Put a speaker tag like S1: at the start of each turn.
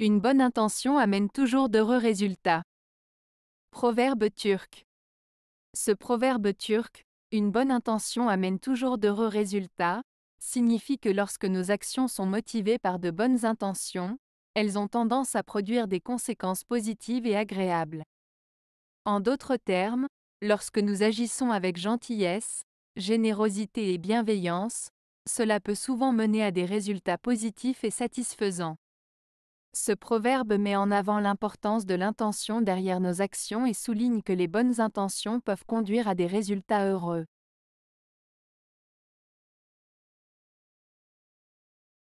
S1: Une bonne intention amène toujours d'heureux résultats. Proverbe turc. Ce proverbe turc, une bonne intention amène toujours d'heureux résultats, signifie que lorsque nos actions sont motivées par de bonnes intentions, elles ont tendance à produire des conséquences positives et agréables. En d'autres termes, lorsque nous agissons avec gentillesse, générosité et bienveillance, cela peut souvent mener à des résultats positifs et satisfaisants. Ce proverbe met en avant l'importance de l'intention derrière nos actions et souligne que les bonnes intentions peuvent conduire à des résultats heureux.